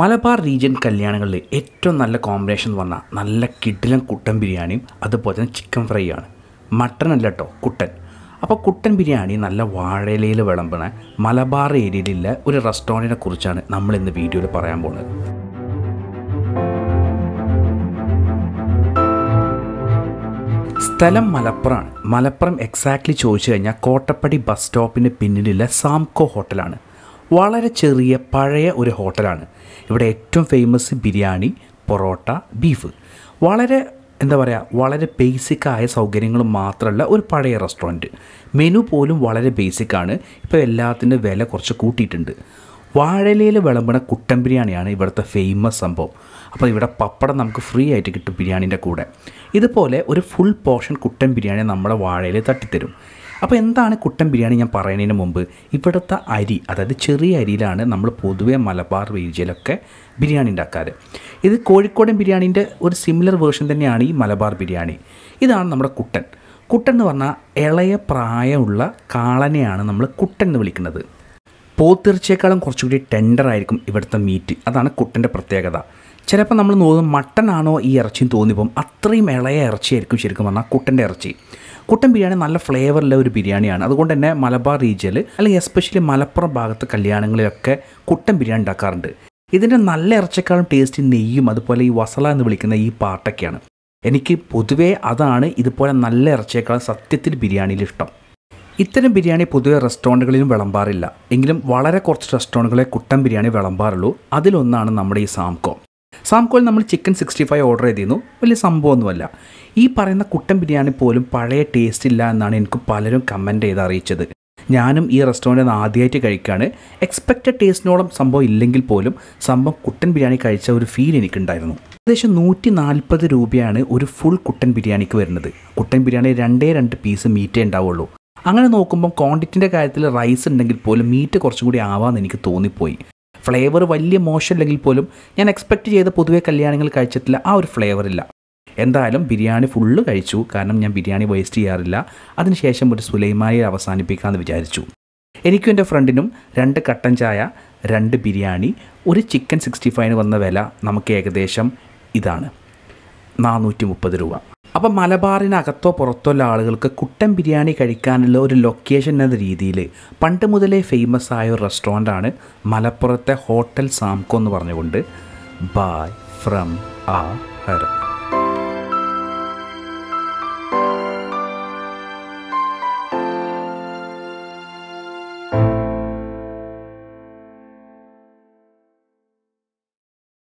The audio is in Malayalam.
മലബാർ റീജിയൻ കല്യാണങ്ങളിൽ ഏറ്റവും നല്ല കോമ്പിനേഷൻ എന്ന് പറഞ്ഞാൽ നല്ല കിഡിലും കുട്ടൻ ബിരിയാണിയും അതുപോലെ തന്നെ ചിക്കൻ ഫ്രൈ ആണ് മട്ടൺ അല്ല കേട്ടോ കുട്ടൻ അപ്പോൾ കുട്ടൻ ബിരിയാണി നല്ല വാഴയിലയിൽ വിളമ്പണ മലബാർ ഏരിയയിലുള്ള ഒരു റെസ്റ്റോറൻറ്റിനെ കുറിച്ചാണ് നമ്മൾ ഇന്ന് വീഡിയോയിൽ പറയാൻ പോകുന്നത് സ്ഥലം മലപ്പുറമാണ് മലപ്പുറം എക്സാക്ട്ലി ചോദിച്ചു കഴിഞ്ഞാൽ കോട്ടപ്പടി ബസ് സ്റ്റോപ്പിന് പിന്നിലുള്ള സാംകോ ഹോട്ടലാണ് വളരെ ചെറിയ പഴയ ഒരു ഹോട്ടലാണ് ഇവിടെ ഏറ്റവും ഫേമസ് ബിരിയാണി പൊറോട്ട ബീഫ് വളരെ എന്താ പറയുക വളരെ ബേസിക്കായ സൗകര്യങ്ങൾ മാത്രമല്ല ഒരു പഴയ റെസ്റ്റോറൻറ്റ് മെനു പോലും വളരെ ബേസിക്കാണ് ഇപ്പോൾ എല്ലാത്തിൻ്റെ വില കുറച്ച് കൂട്ടിയിട്ടുണ്ട് വാഴലയിൽ വിളമ്പണ കുട്ടൻ ബിരിയാണിയാണ് ഇവിടുത്തെ ഫേമസ് സംഭവം അപ്പോൾ ഇവിടെ പപ്പടം നമുക്ക് ഫ്രീ ആയിട്ട് കിട്ടും ബിരിയാണീൻ്റെ കൂടെ ഇതുപോലെ ഒരു ഫുൾ പോർഷൻ കുട്ടൻ ബിരിയാണി നമ്മുടെ വാഴയിൽ തട്ടിത്തരും അപ്പോൾ എന്താണ് കുട്ടൻ ബിരിയാണി ഞാൻ പറയുന്നതിന് മുമ്പ് ഇവിടുത്തെ അരി അതായത് ചെറിയ അരിയിലാണ് നമ്മൾ പൊതുവെ മലബാർ റീജിയലൊക്കെ ബിരിയാണി ഉണ്ടാക്കാറ് ഇത് കോഴിക്കോടൻ ബിരിയാണിൻ്റെ ഒരു സിമിലർ വേർഷൻ തന്നെയാണ് ഈ മലബാർ ബിരിയാണി ഇതാണ് നമ്മുടെ കുട്ടൻ കുട്ടൻ എന്ന് പറഞ്ഞാൽ ഇളയ പ്രായമുള്ള കാളനെയാണ് നമ്മൾ കുട്ടൻ എന്ന് വിളിക്കുന്നത് പോത്തിറച്ചിയേക്കാളും കുറച്ചുകൂടി ടെൻഡർ ആയിരിക്കും ഇവിടുത്തെ മീറ്റ് അതാണ് കുട്ടൻ്റെ പ്രത്യേകത ചിലപ്പോൾ നമ്മൾ നോക്കും മട്ടനാണോ ഈ ഇറച്ചിയും തോന്നിയപ്പം അത്രയും ഇളയ ഇറച്ചിയായിരിക്കും ശരിക്കും പറഞ്ഞാൽ കുട്ടൻ്റെ ഇറച്ചി കുട്ടൻ ബിരിയാണി നല്ല ഫ്ലേവറുള്ള ഒരു ബിരിയാണിയാണ് അതുകൊണ്ട് തന്നെ മലബാർ റീജിയനിൽ അല്ലെങ്കിൽ എസ്പെഷ്യലി മലപ്പുറം ഭാഗത്തെ കല്യാണങ്ങളിലൊക്കെ കുട്ടൻ ബിരിയാണി ഉണ്ടാക്കാറുണ്ട് ഇതിൻ്റെ നല്ല ഇറച്ചക്കാളും ടേസ്റ്റ് നെയ്യും അതുപോലെ ഈ വസല എന്ന് വിളിക്കുന്ന ഈ പാട്ടൊക്കെയാണ് എനിക്ക് പൊതുവേ അതാണ് ഇതുപോലെ നല്ല ഇറച്ചിയേക്കാളും സത്യത്തിൽ ബിരിയാണിയിൽ ഇഷ്ടം ഇത്തരം ബിരിയാണി പൊതുവെ റെസ്റ്റോറൻറ്റുകളിലും വിളമ്പാറില്ല എങ്കിലും വളരെ കുറച്ച് റെസ്റ്റോറൻറ്റുകളെ കുട്ടൻ ബിരിയാണി വിളമ്പാറുള്ളൂ അതിലൊന്നാണ് നമ്മുടെ ഈ സാംകോ സാംകോയിൽ നമ്മൾ ചിക്കൻ സിക്സ്റ്റി ഫൈവ് ഓർഡർ ചെയ്തിരുന്നു വലിയ സംഭവമൊന്നുമല്ല ഈ പറയുന്ന കുട്ടൻ ബിരിയാണി പോലും പഴയ ടേസ്റ്റ് ഇല്ല എന്നാണ് എനിക്ക് പലരും കമൻറ്റ് ചെയ്ത് അറിയിച്ചത് ഞാനും ഈ റെസ്റ്റോറൻറ്റിൽ നിന്ന് ആദ്യമായിട്ട് കഴിക്കുകയാണ് എക്സ്പെക്റ്റഡ് ടേസ്റ്റിനോളം സംഭവം ഇല്ലെങ്കിൽ പോലും സംഭവം കുട്ടൻ ബിരിയാണി കഴിച്ച ഒരു ഫീൽ എനിക്കുണ്ടായിരുന്നു ഏകദേശം നൂറ്റി നാൽപ്പത് രൂപയാണ് ഒരു ഫുൾ കുട്ടൻ ബിരിയാണിക്ക് വരുന്നത് കുട്ടൻ ബിരിയാണി രണ്ടേ രണ്ട് പീസ് മീറ്റേ ഉണ്ടാവുള്ളൂ അങ്ങനെ നോക്കുമ്പോൾ ക്വാണ്ടിറ്റിൻ്റെ കാര്യത്തിൽ റൈസ് ഉണ്ടെങ്കിൽ പോലും മീറ്റ് കുറച്ചും കൂടി ആവാമെന്ന് എനിക്ക് തോന്നിപ്പോയി ഫ്ലേവർ വലിയ മോശമില്ലെങ്കിൽ പോലും ഞാൻ എക്സ്പെക്റ്റ് ചെയ്ത പൊതുവേ കല്യാണങ്ങൾ കഴിച്ചിട്ടില്ല ആ ഒരു ഫ്ലേവർ ഇല്ല എന്തായാലും ബിരിയാണി ഫുള്ള് കഴിച്ചു കാരണം ഞാൻ ബിരിയാണി വേസ്റ്റ് ചെയ്യാറില്ല അതിനുശേഷം ഒരു സുലൈമായി അവസാനിപ്പിക്കാമെന്ന് വിചാരിച്ചു എനിക്കും എൻ്റെ ഫ്രണ്ടിനും രണ്ട് കട്ടൻ ചായ രണ്ട് ബിരിയാണി ഒരു ചിക്കൻ സിക്സ്റ്റി ഫൈവിന് വന്ന വില നമുക്ക് ഏകദേശം ഇതാണ് നാനൂറ്റി മുപ്പത് രൂപ അപ്പം മലബാറിനകത്തോ പുറത്തോ ഉള്ള ആളുകൾക്ക് കുട്ടൻ ബിരിയാണി കഴിക്കാനുള്ള ഒരു ലൊക്കേഷൻ എന്ന രീതിയിൽ പണ്ട് മുതലേ ഫേമസ് ആയ ഒരു ആണ് മലപ്പുറത്തെ ഹോട്ടൽ സാംകോ എന്ന് പറഞ്ഞുകൊണ്ട് ബായ് ഫ്രം ആ ഹരം